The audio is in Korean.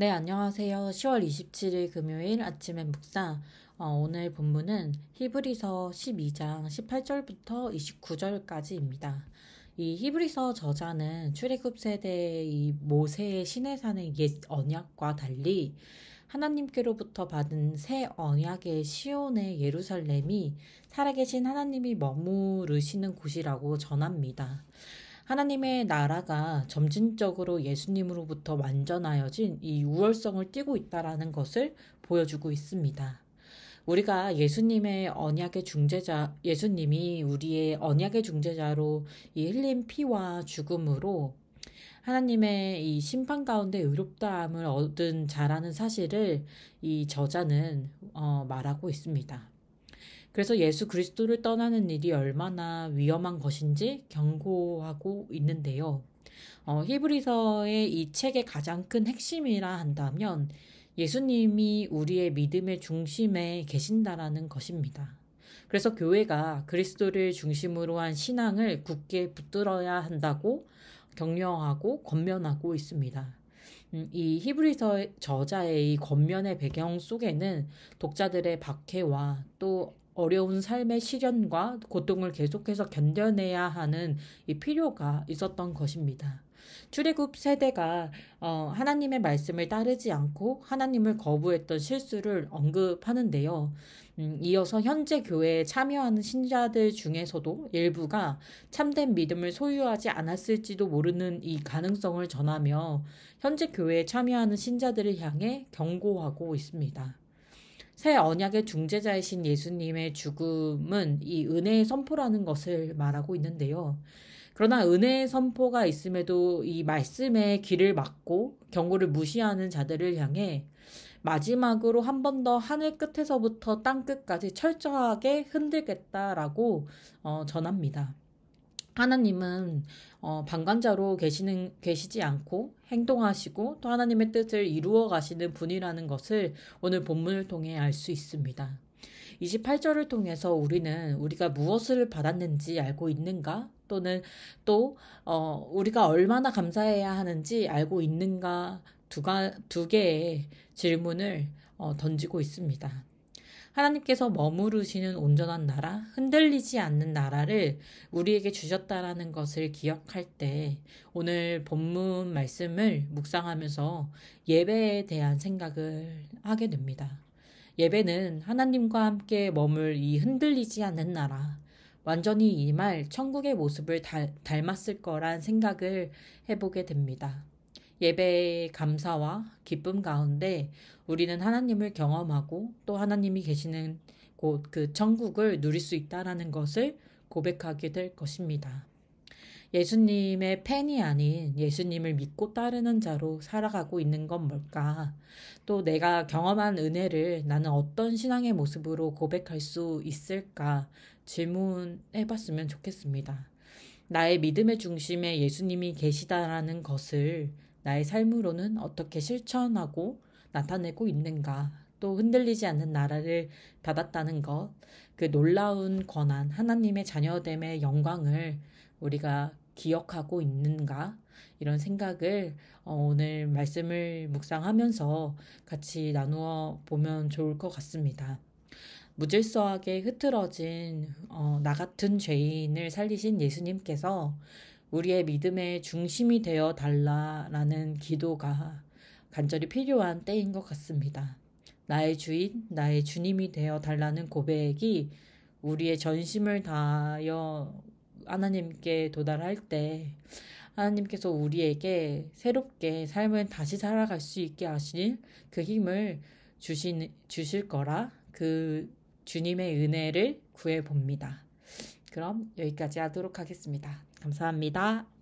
네, 안녕하세요. 10월 27일 금요일 아침의묵사 어, 오늘 본문은 히브리서 12장 18절부터 29절까지입니다. 이 히브리서 저자는 출애굽 세대의 모세의 신내산의옛 언약과 달리 하나님께로부터 받은 새 언약의 시온의 예루살렘이 살아계신 하나님이 머무르시는 곳이라고 전합니다. 하나님의 나라가 점진적으로 예수님으로부터 완전하여진 이 우월성을 띠고 있다라는 것을 보여주고 있습니다. 우리가 예수님의 언약의 중재자, 예수님이 우리의 언약의 중재자로 이 흘린 피와 죽음으로 하나님의 이 심판 가운데 의롭다함을 얻은 자라는 사실을 이 저자는 어, 말하고 있습니다. 그래서 예수 그리스도를 떠나는 일이 얼마나 위험한 것인지 경고하고 있는데요. 어, 히브리서의 이 책의 가장 큰 핵심이라 한다면 예수님이 우리의 믿음의 중심에 계신다라는 것입니다. 그래서 교회가 그리스도를 중심으로 한 신앙을 굳게 붙들어야 한다고 격려하고 권면하고 있습니다. 음, 이 히브리서 저자의 이 겉면의 배경 속에는 독자들의 박해와 또 어려운 삶의 시련과 고통을 계속해서 견뎌내야 하는 이 필요가 있었던 것입니다. 출애굽 세대가 어, 하나님의 말씀을 따르지 않고 하나님을 거부했던 실수를 언급하는데요. 음, 이어서 현재 교회에 참여하는 신자들 중에서도 일부가 참된 믿음을 소유하지 않았을지도 모르는 이 가능성을 전하며 현재 교회에 참여하는 신자들을 향해 경고하고 있습니다. 새 언약의 중재자이신 예수님의 죽음은 이 은혜의 선포라는 것을 말하고 있는데요. 그러나 은혜의 선포가 있음에도 이 말씀의 길을 막고 경고를 무시하는 자들을 향해 마지막으로 한 번 더 하늘 끝에서부터 땅 끝까지 철저하게 흔들겠다라고 어, 전합니다. 하나님은 어, 방관자로 계시는 계시지 않고 행동하시고 또 하나님의 뜻을 이루어 가시는 분이라는 것을 오늘 본문을 통해 알 수 있습니다. 28절을 통해서 우리는 우리가 무엇을 받았는지 알고 있는가? 또는 또 어, 우리가 얼마나 감사해야 하는지 알고 있는가? 두가, 두 개의 질문을 어, 던지고 있습니다. 하나님께서 머무르시는 온전한 나라, 흔들리지 않는 나라를 우리에게 주셨다라는 것을 기억할 때 오늘 본문 말씀을 묵상하면서 예배에 대한 생각을 하게 됩니다. 예배는 하나님과 함께 머물 이 흔들리지 않는 나라, 완전히 이 말 천국의 모습을 달, 닮았을 거란 생각을 해보게 됩니다. 예배의 감사와 기쁨 가운데 우리는 하나님을 경험하고 또 하나님이 계시는 곧그 천국을 누릴 수 있다라는 것을 고백하게 될 것입니다. 예수님의 팬이 아닌 예수님을 믿고 따르는 자로 살아가고 있는 건 뭘까? 또 내가 경험한 은혜를 나는 어떤 신앙의 모습으로 고백할 수 있을까? 질문해 봤으면 좋겠습니다. 나의 믿음의 중심에 예수님이 계시다라는 것을 나의 삶으로는 어떻게 실천하고 나타내고 있는가? 또 흔들리지 않는 나라를 받았다는 것, 그 놀라운 권한, 하나님의 자녀됨의 영광을 우리가 기억하고 있는가? 이런 생각을 어, 오늘 말씀을 묵상하면서 같이 나누어 보면 좋을 것 같습니다. 무질서하게 흐트러진 어, 나 같은 죄인을 살리신 예수님께서 우리의 믿음의 중심이 되어 달라라는 기도가 간절히 필요한 때인 것 같습니다. 나의 주인, 나의 주님이 되어 달라는 고백이 우리의 전심을 다하여 하나님께 도달할 때 하나님께서 우리에게 새롭게 삶을 다시 살아갈 수 있게 하실 그 힘을 주신, 주실 거라 그 주님의 은혜를 구해 봅니다. 그럼 여기까지 하도록 하겠습니다. 감사합니다.